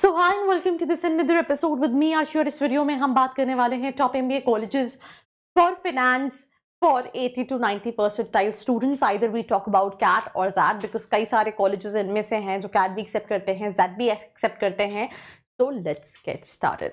So hi and welcome to this and episode with me Aashi और इस video में हम बात करने वाले हैं top MBA colleges for finance for 80 to 90 type students either we talk about CAT और जैट बिकॉज कई सारे कॉलेजेस इनमें से हैं जो कैट भी एक्सेप्ट करते हैं जैट भी एक्सेप्ट करते हैं so let's get started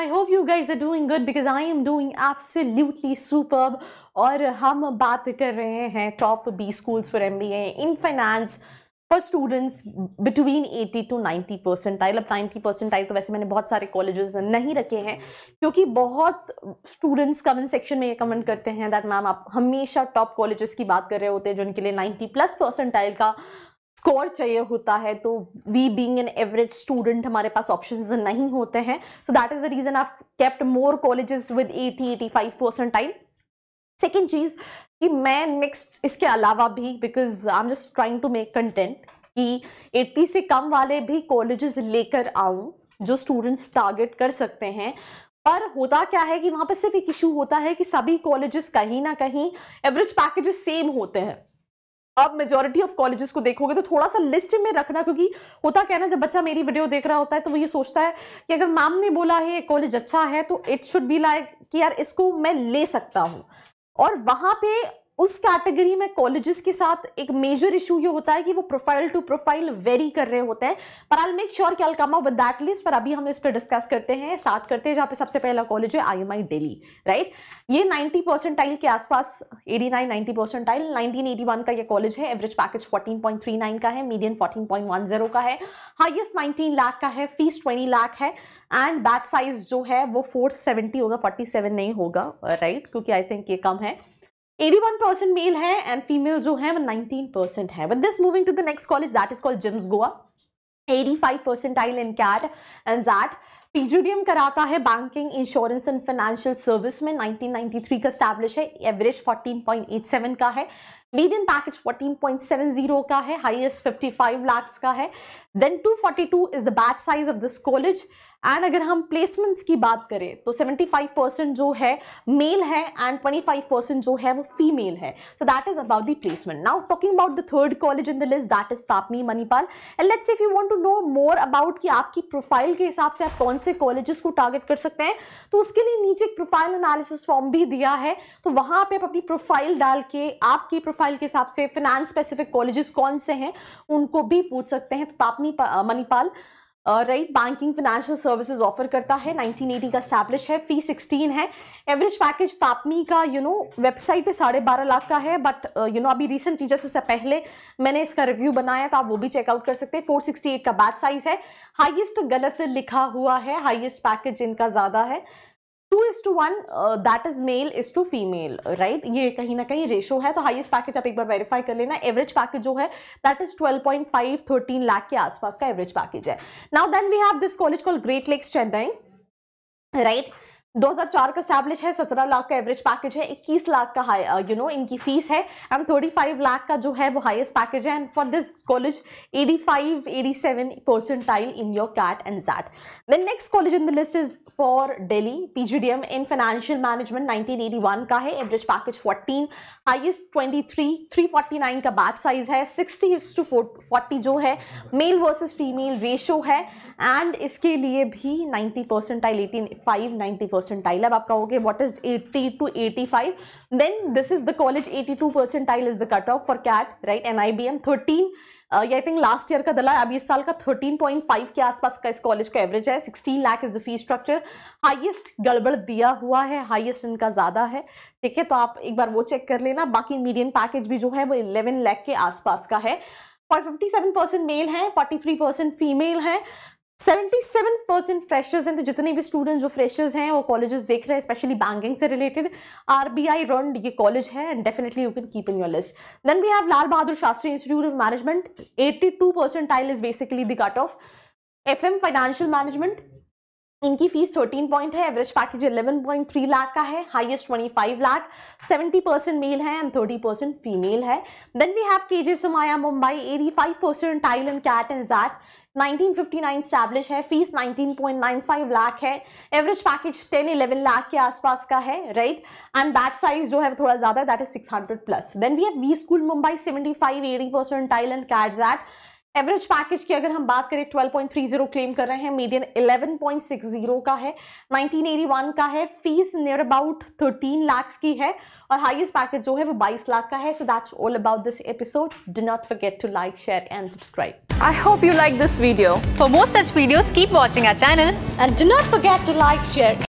I hope you guys are doing good because I am doing absolutely super और हम बात कर रहे हैं top B schools for M B A in finance for students between eighty to ninety percent percentile अब percent आई तो वैसे मैंने बहुत सारे कॉलेजेस नहीं रखे हैं क्योंकि बहुत स्टूडेंट्स कमेंट सेक्शन में ये कमेंट करते हैं दैट मैम आप हमेशा टॉप कॉलेजेस की बात कर रहे होते हैं जिनके लिए नाइन्टी प्लस परसेंट परसेंटाइल का स्कोर चाहिए होता है तो we being an average student हमारे पास ऑप्शन नहीं होते हैं so that is the reason I've kept more colleges with eighty eighty five percent time second चीज़ कि मैं नेक्स्ट इसके अलावा भी because I am just trying to make content कि एट्टी से कम वाले भी कॉलेजेस लेकर आऊँ जो स्टूडेंट्स टारगेट कर सकते हैं पर होता क्या है कि वहाँ पर सिर्फ एक इशू होता है कि सभी कॉलेजेस कहीं ना कहीं एवरेज पैकेजेस सेम होते हैं आप मेजोरिटी ऑफ कॉलेजेस को देखोगे तो थोड़ा सा लिस्ट में रखना क्योंकि होता क्या ना जब बच्चा मेरी वीडियो देख रहा होता है तो वो ये सोचता है कि अगर मैम ने बोला है कॉलेज अच्छा है तो इट शुड बी लाइक कि यार इसको मैं ले सकता हूँ और वहाँ पे उस कैटेगरी में कॉलेजेस के साथ एक मेजर इशू ये होता है कि वो प्रोफाइल टू प्रोफाइल वेरी कर रहे होते हैं पर आई मेक श्योर कि अलकामा विद दैट लिस्ट पर अभी हम इस पर डिस्कस करते हैं स्टार्ट करते हैं जहाँ पे सबसे पहला कॉलेज है I M I Delhi right ये 90 टाइल के आसपास 89 नाइन नाइन्टी टाइल नाइनटीन का यह कॉलेज है एवरेज पैकेज नाइन का है मीडियम जीरो का है हाइएस्ट नाइनटीन लाख का है फीस ट्वेंटी लाख है एंड बैच साइज जो है वो सेवेंटी होगा सेवन नहीं होगा राइट right? क्योंकि आई थिंक ये कम है 81 परसेंट मेल है एंड फीमेल जो है वो 19 है but this moving to the next college that is called GIMS Goa 85 percentile in CAT and XAT PGDM कराता है banking insurance and financial service में 1993 का स्टैब्लिश है एवरेज 14.87 का है मीडियम पैकेज 14.70 का है हाईएस्ट 55 लाख का है then 242 is the batch size of this college and अगर हम प्लेसमेंट्स की बात करें तो 75 परसेंट जो है मेल है एंड 25 परसेंट जो है वो फीमेल है so that is about the placement now talking about the third college in the list that is TAPMI Manipal and let's if you want to know more about कि आपकी profile के हिसाब से आप कौन से कॉलेजेस को टारगेट कर सकते हैं तो उसके लिए नीचे एक प्रोफाइल एनालिसिस फॉर्म भी दिया है तो वहाँ पर आप अपनी प्रोफाइल डाल के आपकी प्रोफाइल के हिसाब से फिनेंस स्पेसिफिक कॉलेजेस कौन से हैं उनको भी पूछ सकते हैं तो TAPMI Manipal right banking financial services offer करता है 1980 का स्टैब्लिश है फी 16 है एवरेज पैकेज तापमी का यू नो वेबसाइट पे साढ़े बारह लाख का है बट यू नो अभी रिसेंटली जैसे से पहले मैंने इसका रिव्यू बनाया था आप वो भी चेकआउट कर सकते हैं 468 का बैच साइज है हाईएस्ट गलत लिखा हुआ है हाईएस्ट पैकेज इनका ज़्यादा है two is to one that is male is to female right ये कहीं ना कहीं रेशो है तो हाइएस्ट पैकेज आप एक बार वेरीफाई कर लेना एवरेज पैकेज जो है that is twelve point five thirteen lakh के आसपास का एवरेज पैकेज है now then we have this college call Great Lakes Chennai right 2004 का स्टैब्लिश है 17 लाख का एवरेज पैकेज है 21 लाख का हाई यू नो इनकी फीस है एंड 35 लाख का जो है वो हाईएस्ट पैकेज है and for this college 85 87 percentile in your CAT and XAT then next college in the list is FORE Delhi PGDM in financial management 1981 का है एवरेज पैकेज 14 हाईएस्ट 23 349 का बैच साइज है 60 टू फोर्टी जो है male versus female ratio है and इसके लिए भी 90 percentile eighty five ninety percentile अब आप कहोगे what is 80 to 85 then this is the college 82 percentile is the cut off for CAT right N I B M thirteen I think last year का दला है अभी इस साल का 13.5 के आसपास का इस कॉलेज का एवरेज है 16 lakh is the fee structure highest गड़बड़ दिया हुआ है हाईएस्ट इनका ज़्यादा है ठीक है तो आप एक बार वो चेक कर लेना बाकी मीडियम पैकेज भी जो है वो इलेवन लैख के आसपास का है फिफ्टी सेवन परसेंट मेल है फोर्टी थ्री परसेंट फीमेल है 77 परसेंट फ्रेशर्स हैं तो जितने भी स्टूडेंट जो फ्रेशर्स हैं वो कॉलेजेस देख रहे हैं स्पेशली बैंकिंग से related R B I run ये कॉलेज है and definitely you can keep in your list then we have Lal Bahadur Shastri Institute of Management 82 टू टाइल is basically the cut off F M financial management इनकी fees 13 point है average package 11.3 lakh का है highest 25 lakh 70 percent male है and 30 percent female है then we have के J Somaiya Mumbai 85 percentile and CAT and XAT 1959 establish है फीस 19.95 लाख है average package 10 11 lakh के आसपास का है राइट एंड बैच साइज जो है थोड़ा ज़्यादा that is 600 plus then we have WeSchool Mumbai 75 80 percentile and CATs at average package की अगर हम बात करें 12.30 क्लेम कर रहे हैं मीडियन 11.60 का है 1981 का है फीस नियर अबाउट 13 लाख की है और हाईएस्ट पैकेज जो है वो 22 लाख का है so that's all about this episode do not forget to like share and subscribe I hope you like this video for more such videos keep watching our channel and do not forget to like share